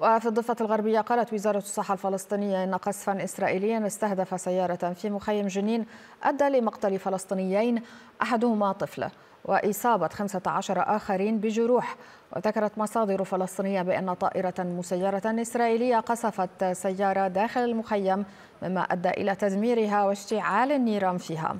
وفي الضفة الغربية قالت وزارة الصحة الفلسطينية إن قصفا إسرائيليا استهدف سيارة في مخيم جنين أدى لمقتل فلسطينيين أحدهما طفل وإصابة 15 آخرين بجروح وذكرت مصادر فلسطينية بأن طائرة مسيرة إسرائيلية قصفت سيارة داخل المخيم مما أدى إلى تدميرها واشتعال النيران فيها